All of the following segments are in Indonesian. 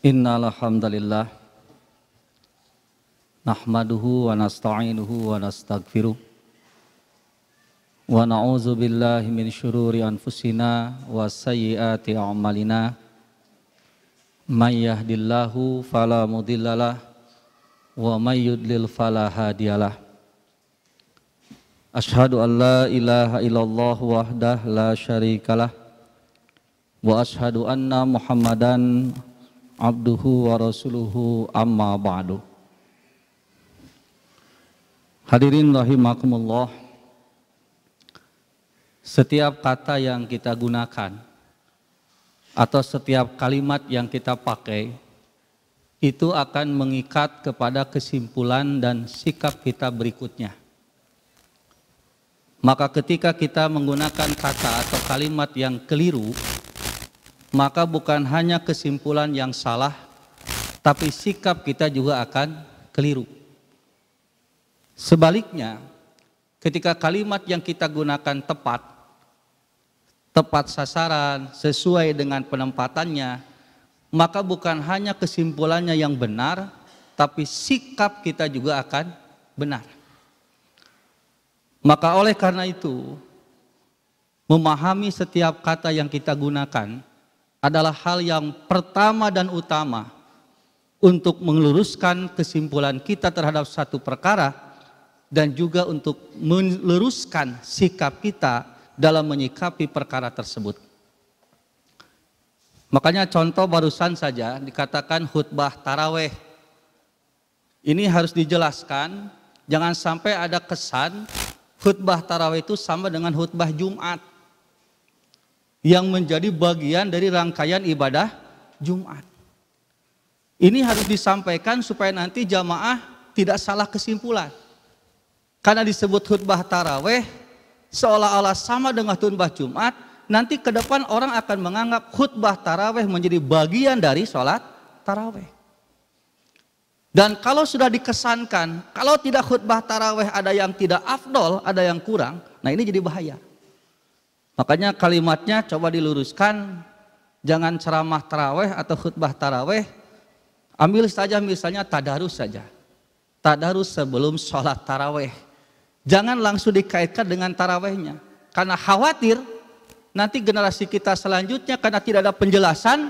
Innalhamdulillah, hamdalillah nahmaduhu wa nasta'inuhu wa nastaghfiruh wa na'udzu billahi min syururi anfusina wa sayyiati a'malina may yahdillahu fala wa may yudlil fala hadiyalah an la ilaha illallah wahdah la syarikalah wa ashadu anna Muhammadan abduhu wa rasuluhu amma ba'du Hadirin rahimakumullah Setiap kata yang kita gunakan atau setiap kalimat yang kita pakai itu akan mengikat kepada kesimpulan dan sikap kita berikutnya. Maka ketika kita menggunakan kata atau kalimat yang keliru, maka bukan hanya kesimpulan yang salah, tapi sikap kita juga akan keliru. Sebaliknya, ketika kalimat yang kita gunakan tepat, tepat sasaran, sesuai dengan penempatannya, maka bukan hanya kesimpulannya yang benar, tapi sikap kita juga akan benar. Maka oleh karena itu, memahami setiap kata yang kita gunakan, adalah hal yang pertama dan utama untuk meluruskan kesimpulan kita terhadap satu perkara dan juga untuk meluruskan sikap kita dalam menyikapi perkara tersebut. Makanya contoh barusan saja dikatakan khutbah taraweh. Ini harus dijelaskan, jangan sampai ada kesan khutbah taraweh itu sama dengan khutbah Jumat yang menjadi bagian dari rangkaian ibadah Jumat. Ini harus disampaikan supaya nanti jamaah tidak salah kesimpulan. Karena disebut khutbah taraweh seolah-olah sama dengan khutbah Jumat, nanti ke depan orang akan menganggap khutbah taraweh menjadi bagian dari sholat taraweh. Dan kalau sudah dikesankan, kalau tidak khutbah taraweh ada yang tidak afdol, ada yang kurang, nah ini jadi bahaya. Makanya kalimatnya coba diluruskan, jangan ceramah taraweh atau khutbah taraweh, ambil saja misalnya tadarus saja. Tadarus sebelum sholat taraweh. Jangan langsung dikaitkan dengan tarawehnya. Karena khawatir nanti generasi kita selanjutnya karena tidak ada penjelasan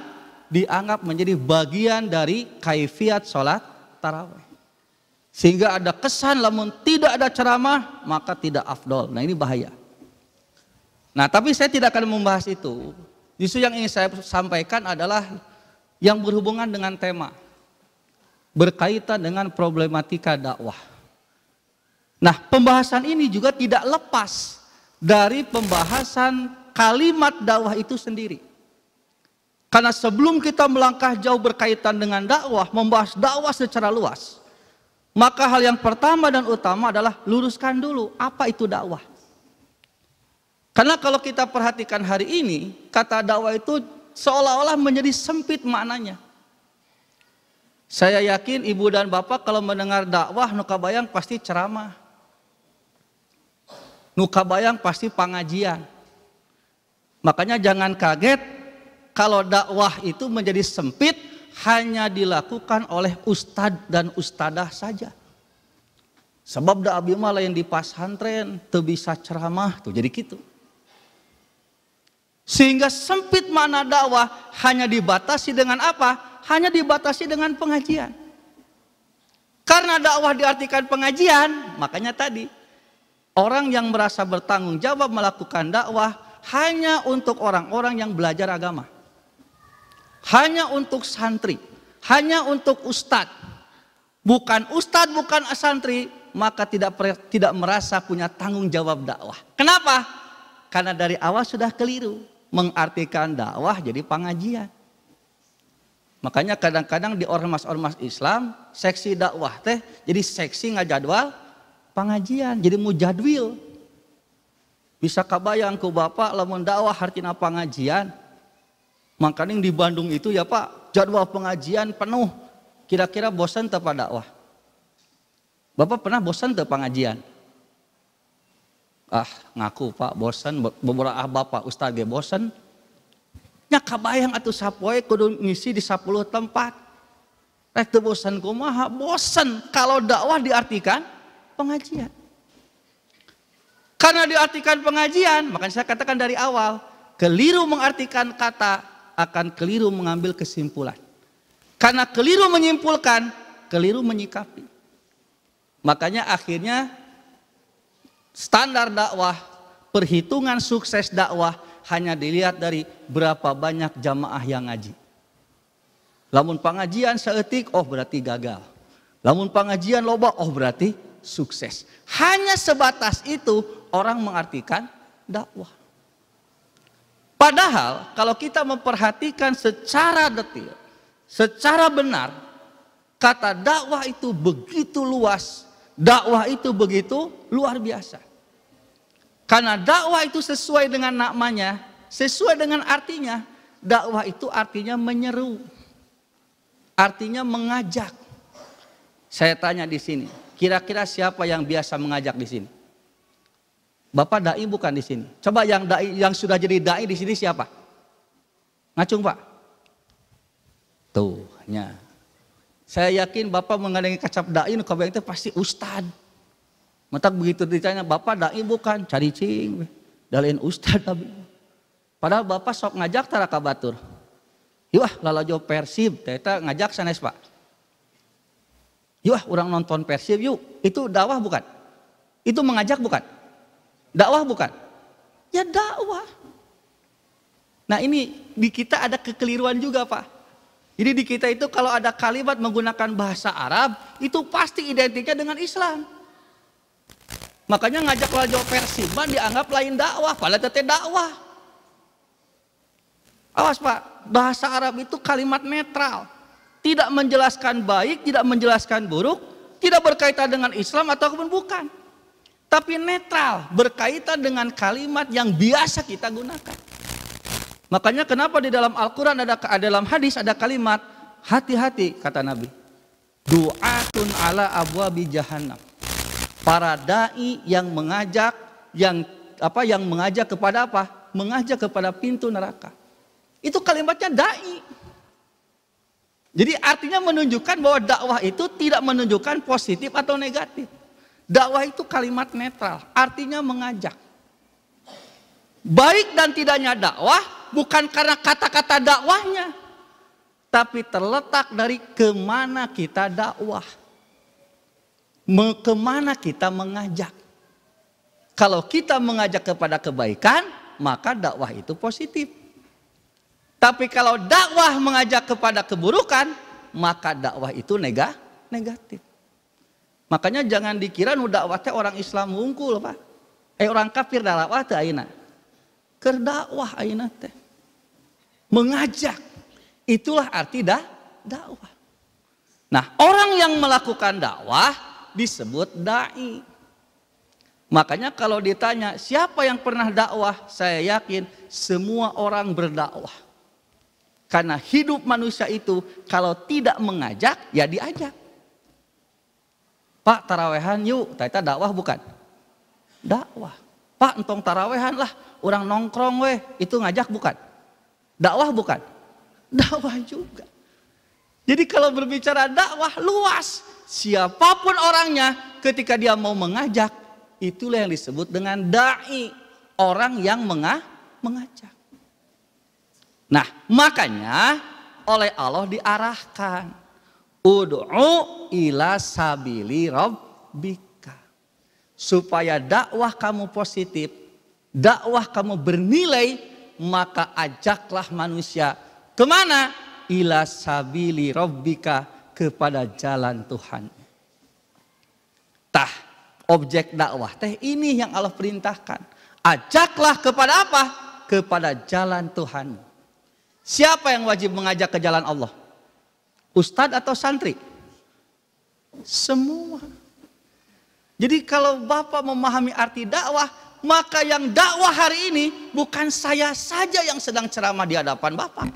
dianggap menjadi bagian dari kaifiat sholat taraweh. Sehingga ada kesan namun tidak ada ceramah maka tidak afdol. Nah ini bahaya. Nah, tapi saya tidak akan membahas itu. Justru yang ingin saya sampaikan adalah yang berhubungan dengan tema berkaitan dengan problematika dakwah. Nah, pembahasan ini juga tidak lepas dari pembahasan kalimat dakwah itu sendiri. Karena sebelum kita melangkah jauh berkaitan dengan dakwah, membahas dakwah secara luas, maka hal yang pertama dan utama adalah luruskan dulu apa itu dakwah. Karena kalau kita perhatikan hari ini, kata dakwah itu seolah-olah menjadi sempit maknanya. Saya yakin ibu dan bapak kalau mendengar dakwah nuka bayang pasti ceramah. Nuka bayang pasti pengajian. Makanya jangan kaget kalau dakwah itu menjadi sempit hanya dilakukan oleh ustad dan ustadah saja. Sebab dakwah abdi lain di pesantren tuh bisa ceramah tuh jadi gitu. Sehingga sempit mana dakwah hanya dibatasi dengan apa? Hanya dibatasi dengan pengajian. Karena dakwah diartikan pengajian, makanya tadi orang yang merasa bertanggung jawab melakukan dakwah hanya untuk orang-orang yang belajar agama. Hanya untuk santri, hanya untuk ustadz. Bukan ustadz, bukan santri, maka tidak tidak merasa punya tanggung jawab dakwah. Kenapa? Karena dari awal sudah keliru mengartikan dakwah jadi pengajian. Makanya kadang-kadang di ormas-ormas Islam, seksi dakwah teh jadi seksi ngajadwal pengajian, jadi mujadwil. Bisa kabayang ke Bapak lamun dakwah hartina pengajian. Makanya di Bandung itu ya Pak, jadwal pengajian penuh. Kira-kira bosan tepat dakwah. Bapak pernah bosan tepat pengajian? ah ngaku pak bosan beberapa ah bapak ustaz ge bosan nya kabayang atuh sapoe kudu ngisi di 10 tempat rek eh, teu bosan kumaha bosan kalau dakwah diartikan pengajian karena diartikan pengajian maka saya katakan dari awal keliru mengartikan kata akan keliru mengambil kesimpulan karena keliru menyimpulkan keliru menyikapi makanya akhirnya standar dakwah, perhitungan sukses dakwah hanya dilihat dari berapa banyak jamaah yang ngaji. Lamun pengajian seetik, oh berarti gagal. Lamun pengajian loba, oh berarti sukses. Hanya sebatas itu orang mengartikan dakwah. Padahal kalau kita memperhatikan secara detil, secara benar, kata dakwah itu begitu luas dakwah itu begitu luar biasa. Karena dakwah itu sesuai dengan namanya, sesuai dengan artinya. Dakwah itu artinya menyeru. Artinya mengajak. Saya tanya di sini, kira-kira siapa yang biasa mengajak di sini? Bapak dai bukan di sini. Coba yang dai yang sudah jadi dai di sini siapa? Ngacung, Pak. Tuhnya. Saya yakin Bapak mengenai kacap dai kalau itu pasti ustad. Mentak begitu ditanya, Bapak dai bukan, cari cing. Dalain ustad tapi. Padahal Bapak sok ngajak taraka batur. Yuh, lalu lalajo Persib, teh ngajak sanes Pak. Yuh, orang nonton Persib yuk. Itu dakwah bukan? Itu mengajak bukan? Dakwah bukan? Ya dakwah. Nah ini di kita ada kekeliruan juga Pak. Jadi di kita itu kalau ada kalimat menggunakan bahasa Arab, itu pasti identiknya dengan Islam. Makanya ngajak lajo Persiban dianggap lain dakwah, padahal teteh dakwah. Awas Pak, bahasa Arab itu kalimat netral. Tidak menjelaskan baik, tidak menjelaskan buruk, tidak berkaitan dengan Islam ataupun bukan. Tapi netral, berkaitan dengan kalimat yang biasa kita gunakan. Makanya kenapa di dalam Al-Quran ada dalam hadis ada kalimat hati-hati kata Nabi. Du'atun ala bi jahannam. Para dai yang mengajak yang apa yang mengajak kepada apa? Mengajak kepada pintu neraka. Itu kalimatnya dai. Jadi artinya menunjukkan bahwa dakwah itu tidak menunjukkan positif atau negatif. Dakwah itu kalimat netral, artinya mengajak. Baik dan tidaknya dakwah bukan karena kata-kata dakwahnya, tapi terletak dari kemana kita dakwah, kemana kita mengajak. Kalau kita mengajak kepada kebaikan, maka dakwah itu positif. Tapi kalau dakwah mengajak kepada keburukan, maka dakwah itu negatif. Makanya jangan dikira nu dakwahnya orang Islam wungkul, Pak. Eh orang kafir dakwah teh Kerdakwah Keur dakwah aina teh mengajak. Itulah arti dah dakwah. Nah, orang yang melakukan dakwah disebut dai. Makanya kalau ditanya siapa yang pernah dakwah, saya yakin semua orang berdakwah. Karena hidup manusia itu kalau tidak mengajak ya diajak. Pak tarawehan yuk, tadi dakwah bukan? Dakwah. Pak entong tarawehan lah, orang nongkrong weh, itu ngajak bukan? Dakwah bukan? Dakwah juga. Jadi kalau berbicara dakwah luas, siapapun orangnya ketika dia mau mengajak, itulah yang disebut dengan dai, orang yang mengah, mengajak. Nah, makanya oleh Allah diarahkan ud'u ila sabili rabbika supaya dakwah kamu positif, dakwah kamu bernilai maka ajaklah manusia kemana? Ila sabili robbika kepada jalan Tuhan. Tah, objek dakwah teh ini yang Allah perintahkan. Ajaklah kepada apa? Kepada jalan Tuhan. Siapa yang wajib mengajak ke jalan Allah? Ustadz atau santri? Semua. Jadi kalau Bapak memahami arti dakwah, maka yang dakwah hari ini bukan saya saja yang sedang ceramah di hadapan Bapak.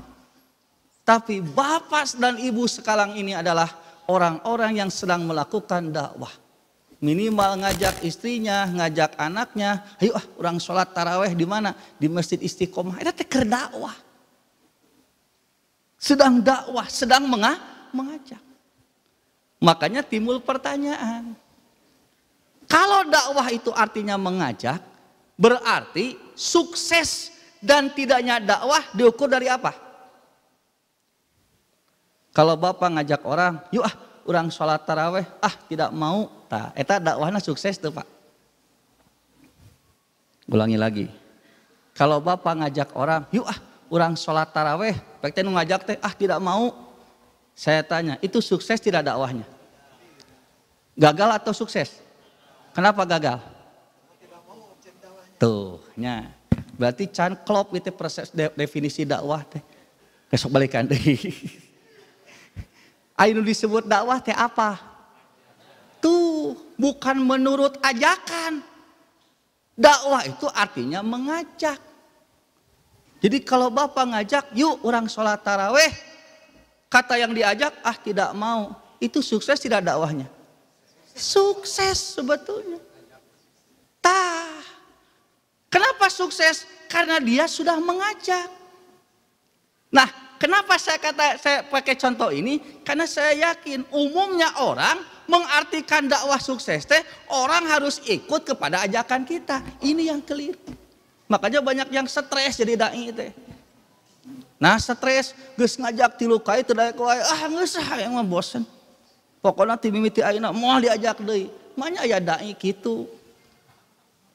Tapi Bapak dan Ibu sekarang ini adalah orang-orang yang sedang melakukan dakwah. Minimal ngajak istrinya, ngajak anaknya, ayo ah orang sholat taraweh di mana? Di masjid istiqomah, itu teker dakwah. Sedang dakwah, sedang mengah, mengajak. Makanya timbul pertanyaan. Kalau dakwah itu artinya mengajak, Berarti sukses dan tidaknya dakwah diukur dari apa? Kalau bapak ngajak orang, yuk ah orang sholat taraweh, ah tidak mau, tak, eta dakwahnya sukses tuh pak. Ulangi lagi, kalau bapak ngajak orang, yuk ah orang sholat taraweh, pakai ngajak teh, ah tidak mau, saya tanya, itu sukses tidak dakwahnya? Gagal atau sukses? Kenapa gagal? Tuh, Berarti can klop itu proses de definisi dakwah teh. Besok balikan deh. Ayo disebut dakwah teh apa? Tuh, bukan menurut ajakan. Dakwah itu artinya mengajak. Jadi kalau Bapak ngajak, yuk orang sholat taraweh. Kata yang diajak, ah tidak mau. Itu sukses tidak dakwahnya? Sukses sebetulnya. sukses? Karena dia sudah mengajak. Nah, kenapa saya kata saya pakai contoh ini? Karena saya yakin umumnya orang mengartikan dakwah sukses teh orang harus ikut kepada ajakan kita. Ini yang keliru. Makanya banyak yang stres jadi dai teh. Nah, stres geus ngajak tilu kae teu daek wae. Ah, geus ah yang mah bosen. Pokona ti mimiti ayeuna moal diajak deui. Manya aya dai kitu.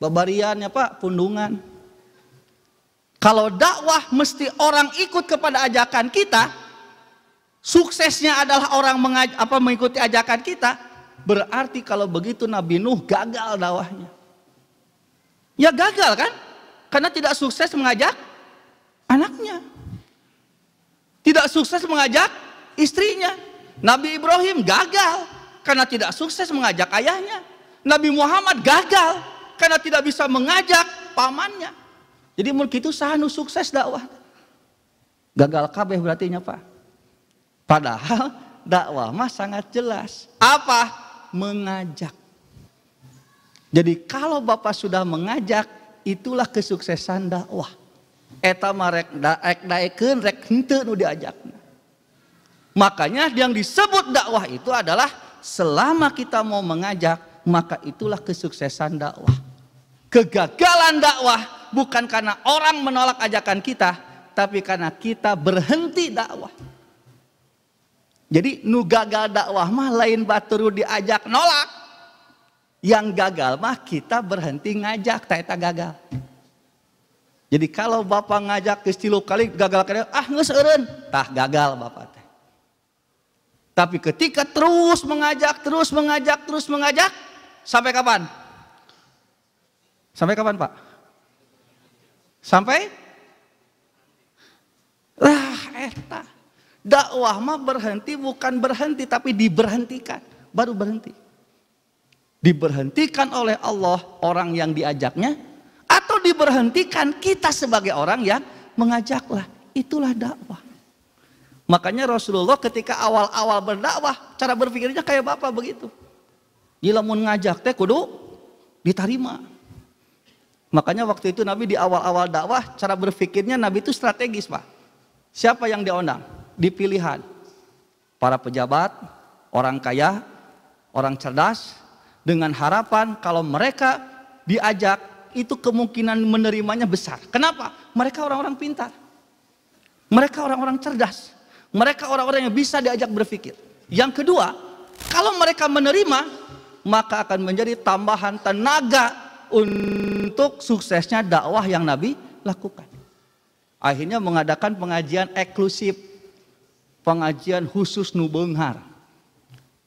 Babariannya Pak, pundungan. Kalau dakwah mesti orang ikut kepada ajakan kita, suksesnya adalah orang mengaj apa mengikuti ajakan kita, berarti kalau begitu Nabi Nuh gagal dakwahnya. Ya gagal kan? Karena tidak sukses mengajak anaknya. Tidak sukses mengajak istrinya. Nabi Ibrahim gagal karena tidak sukses mengajak ayahnya. Nabi Muhammad gagal karena tidak bisa mengajak pamannya. Jadi mulki itu sah nu sukses dakwah? Gagal kabeh berarti nya, Pak. Padahal dakwah mah sangat jelas. Apa? Mengajak. Jadi kalau Bapak sudah mengajak, itulah kesuksesan dakwah. Eta marek daek daekeun rek henteu nu diajak. Makanya yang disebut dakwah itu adalah selama kita mau mengajak, maka itulah kesuksesan dakwah. Kegagalan dakwah bukan karena orang menolak ajakan kita, tapi karena kita berhenti dakwah. Jadi nu gagal dakwah mah lain baturu diajak nolak. Yang gagal mah kita berhenti ngajak, tak gagal. Jadi kalau bapak ngajak ke tilu kali gagal kali, ah nggak tah gagal bapak teh. Tapi ketika terus mengajak, terus mengajak, terus mengajak, sampai kapan? Sampai kapan, Pak? Sampai lah eta. Eh, dakwah mah berhenti bukan berhenti tapi diberhentikan, baru berhenti. Diberhentikan oleh Allah orang yang diajaknya atau diberhentikan kita sebagai orang yang mengajaklah. Itulah dakwah. Makanya Rasulullah ketika awal-awal berdakwah cara berpikirnya kayak Bapak begitu. Jilamun ngajak teh kudu diterima. Makanya waktu itu Nabi di awal-awal dakwah cara berpikirnya Nabi itu strategis pak. Siapa yang diundang? undang? Para pejabat, orang kaya, orang cerdas. Dengan harapan kalau mereka diajak itu kemungkinan menerimanya besar. Kenapa? Mereka orang-orang pintar. Mereka orang-orang cerdas. Mereka orang-orang yang bisa diajak berpikir. Yang kedua, kalau mereka menerima, maka akan menjadi tambahan tenaga untuk suksesnya dakwah yang Nabi lakukan. Akhirnya mengadakan pengajian eksklusif, pengajian khusus Nubenghar,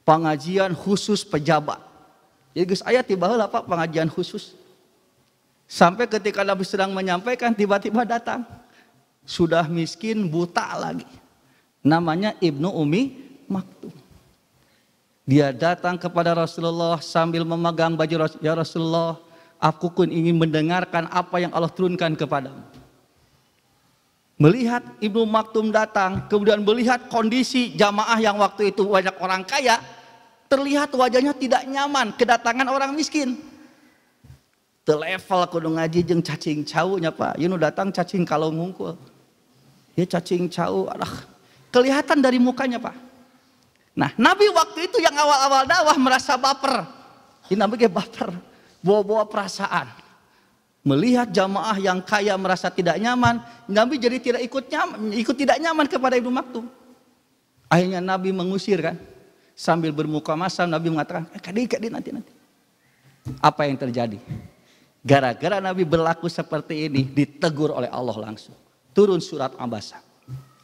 pengajian khusus pejabat. Jadi ya, guys ayat tiba lah Pak pengajian khusus. Sampai ketika Nabi sedang menyampaikan tiba-tiba datang. Sudah miskin buta lagi. Namanya Ibnu Umi Maktum. Dia datang kepada Rasulullah sambil memegang baju ya Rasulullah, Aku pun ingin mendengarkan apa yang Allah turunkan kepadamu. Melihat Ibnu Maktum datang, kemudian melihat kondisi jamaah yang waktu itu banyak orang kaya, terlihat wajahnya tidak nyaman kedatangan orang miskin. level kudu ngaji jeng cacing caunya pak, Yuno datang cacing kalau ngungkul. Ya cacing cau, alah. kelihatan dari mukanya pak. Nah Nabi waktu itu yang awal-awal dakwah merasa baper, ini kayak baper bawa-bawa perasaan. Melihat jamaah yang kaya merasa tidak nyaman, Nabi jadi tidak ikut nyaman, ikut tidak nyaman kepada Ibnu Maktum. Akhirnya Nabi mengusir kan. Sambil bermuka masam Nabi mengatakan, "Kadi eh, kadi nanti nanti." Apa yang terjadi? Gara-gara Nabi berlaku seperti ini ditegur oleh Allah langsung. Turun surat Abasa.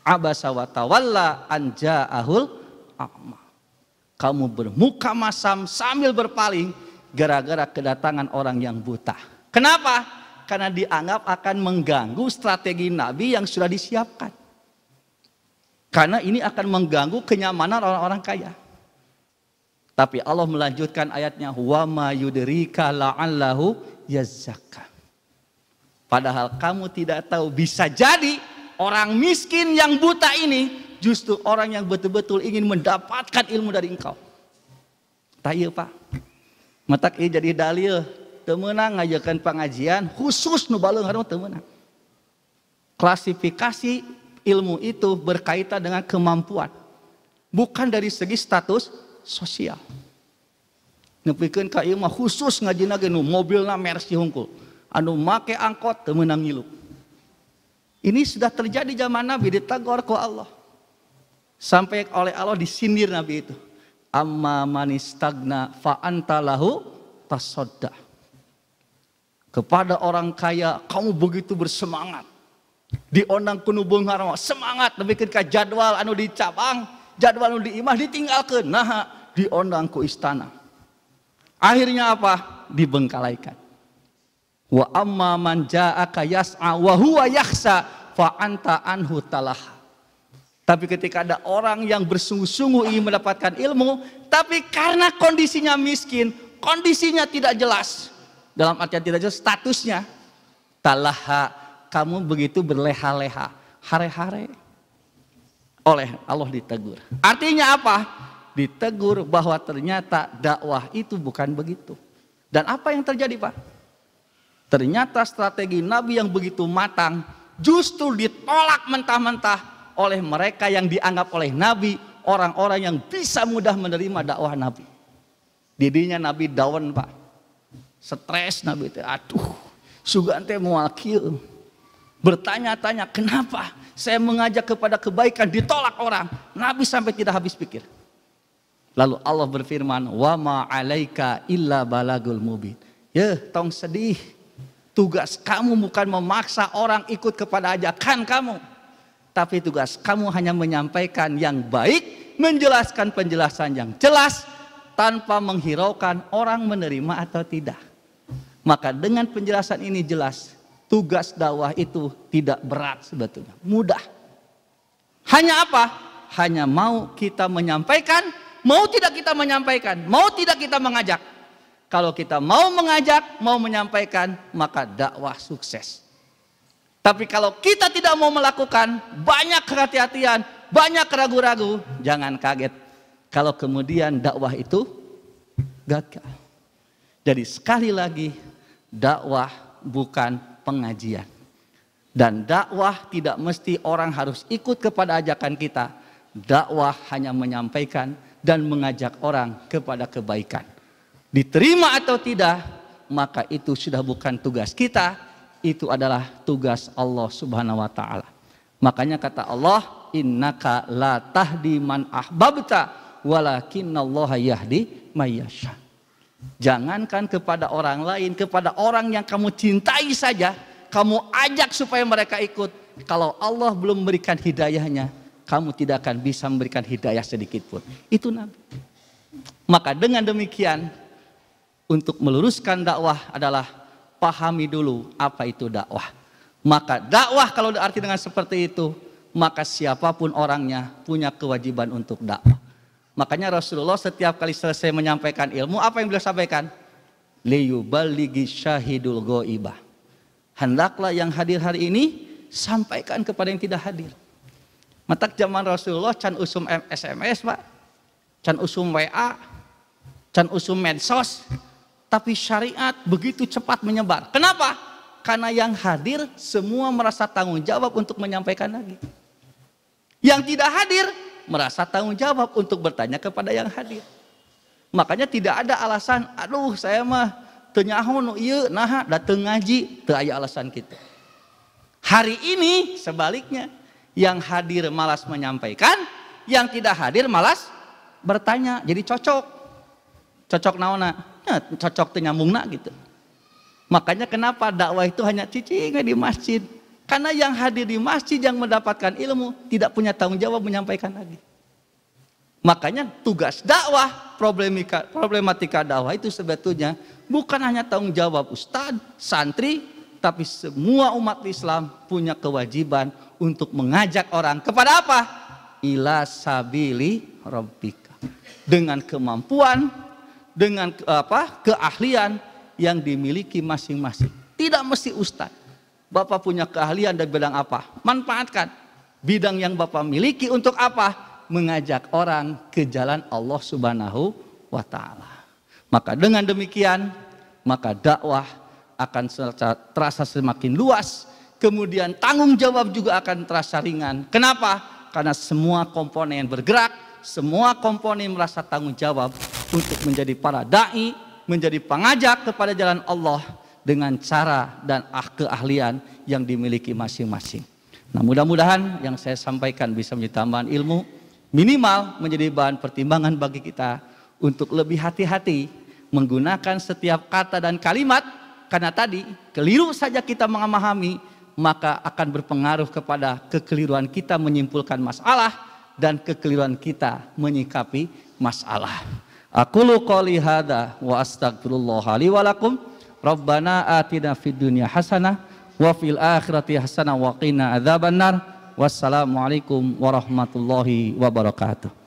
Abasa wa tawalla anja ahul a'ma. Kamu bermuka masam sambil berpaling gara-gara kedatangan orang yang buta. Kenapa? Karena dianggap akan mengganggu strategi Nabi yang sudah disiapkan. Karena ini akan mengganggu kenyamanan orang-orang kaya. Tapi Allah melanjutkan ayatnya wa ma yudrika la'allahu yazzaka. Padahal kamu tidak tahu bisa jadi orang miskin yang buta ini justru orang yang betul-betul ingin mendapatkan ilmu dari engkau. Tahu iya, Pak mata ini jadi dalil temenang ngajakan pengajian khusus nubalung harum temenang klasifikasi ilmu itu berkaitan dengan kemampuan bukan dari segi status sosial Nepikin kak ilmu mah khusus ngajina ge nu mobilna Mercy hungkul anu make angkot temenang ngilu ini sudah terjadi zaman Nabi ditagor ku Allah sampai oleh Allah disindir Nabi itu amma manistagna fa antalahu lahu tasodda. Kepada orang kaya kamu begitu bersemangat. Di onang kunubung bungar, semangat demikian ke jadwal anu di cabang, jadwal anu di imah, ditinggalkan. Nah, di onang ku istana. Akhirnya apa? Dibengkalaikan. Wa amma man ja'aka yas'a wa fa anta anhu talaha. Tapi ketika ada orang yang bersungguh-sungguh ingin mendapatkan ilmu, tapi karena kondisinya miskin, kondisinya tidak jelas. Dalam artian tidak jelas statusnya. Talaha, kamu begitu berleha-leha, hare-hare. Oleh Allah ditegur. Artinya apa? Ditegur bahwa ternyata dakwah itu bukan begitu. Dan apa yang terjadi Pak? Ternyata strategi Nabi yang begitu matang justru ditolak mentah-mentah oleh mereka yang dianggap oleh Nabi orang-orang yang bisa mudah menerima dakwah Nabi. Didinya Nabi daun pak, stres Nabi itu, aduh, sugante mewakil, Bertanya-tanya kenapa saya mengajak kepada kebaikan ditolak orang. Nabi sampai tidak habis pikir. Lalu Allah berfirman, "Wa ma alaika illa balagul mubin." Ya, tong sedih. Tugas kamu bukan memaksa orang ikut kepada ajakan kamu, tapi tugas kamu hanya menyampaikan yang baik, menjelaskan penjelasan yang jelas, tanpa menghiraukan orang menerima atau tidak. Maka dengan penjelasan ini jelas, tugas dakwah itu tidak berat sebetulnya, mudah. Hanya apa? Hanya mau kita menyampaikan, mau tidak kita menyampaikan, mau tidak kita mengajak. Kalau kita mau mengajak, mau menyampaikan, maka dakwah sukses. Tapi kalau kita tidak mau melakukan, banyak kehati-hatian, banyak ragu-ragu, jangan kaget. Kalau kemudian dakwah itu gagal. Jadi sekali lagi, dakwah bukan pengajian. Dan dakwah tidak mesti orang harus ikut kepada ajakan kita. Dakwah hanya menyampaikan dan mengajak orang kepada kebaikan. Diterima atau tidak, maka itu sudah bukan tugas kita, itu adalah tugas Allah Subhanahu wa taala. Makanya kata Allah, "Innaka la tahdi man ahbabta, walakinallaha yahdi may yasha." Jangankan kepada orang lain, kepada orang yang kamu cintai saja, kamu ajak supaya mereka ikut. Kalau Allah belum memberikan hidayahnya, kamu tidak akan bisa memberikan hidayah sedikit pun. Itu Nabi. Maka dengan demikian, untuk meluruskan dakwah adalah pahami dulu apa itu dakwah. Maka dakwah kalau diarti dengan seperti itu, maka siapapun orangnya punya kewajiban untuk dakwah. Makanya Rasulullah setiap kali selesai menyampaikan ilmu, apa yang beliau sampaikan? Liyubaligi syahidul goibah. Hendaklah yang hadir hari ini sampaikan kepada yang tidak hadir. Matak zaman Rasulullah can usum SMS, Pak. Can usum WA, can usum medsos, tapi syariat begitu cepat menyebar. Kenapa? Karena yang hadir semua merasa tanggung jawab untuk menyampaikan lagi. Yang tidak hadir merasa tanggung jawab untuk bertanya kepada yang hadir. Makanya tidak ada alasan, aduh saya mah nu iya nah dateng ngaji, teu alasan kita. Hari ini sebaliknya, yang hadir malas menyampaikan, yang tidak hadir malas bertanya. Jadi cocok. Cocok naona. Iya, cocok dengan mungna gitu. Makanya kenapa dakwah itu hanya cicing di masjid. Karena yang hadir di masjid yang mendapatkan ilmu tidak punya tanggung jawab menyampaikan lagi. Makanya tugas dakwah, problematika, problematika dakwah itu sebetulnya bukan hanya tanggung jawab ustad santri, tapi semua umat Islam punya kewajiban untuk mengajak orang kepada apa? Ila sabili rabbika. Dengan kemampuan dengan apa keahlian yang dimiliki masing-masing. Tidak mesti ustaz. Bapak punya keahlian dan bidang apa? Manfaatkan. Bidang yang Bapak miliki untuk apa? Mengajak orang ke jalan Allah Subhanahu wa taala. Maka dengan demikian, maka dakwah akan terasa semakin luas, kemudian tanggung jawab juga akan terasa ringan. Kenapa? Karena semua komponen bergerak, semua komponen merasa tanggung jawab untuk menjadi para dai, menjadi pengajak kepada jalan Allah dengan cara dan ah- keahlian yang dimiliki masing-masing. Nah, mudah-mudahan yang saya sampaikan bisa menjadi tambahan ilmu, minimal menjadi bahan pertimbangan bagi kita untuk lebih hati-hati menggunakan setiap kata dan kalimat karena tadi keliru saja kita memahami maka akan berpengaruh kepada kekeliruan kita menyimpulkan masalah dan kekeliruan kita menyikapi masalah. Aku lu qali wa astagfirullah li wa lakum. Rabbana atina fid dunya hasanah wa fil akhirati hasanah wa qina adzabannar. Wassalamualaikum warahmatullahi wabarakatuh.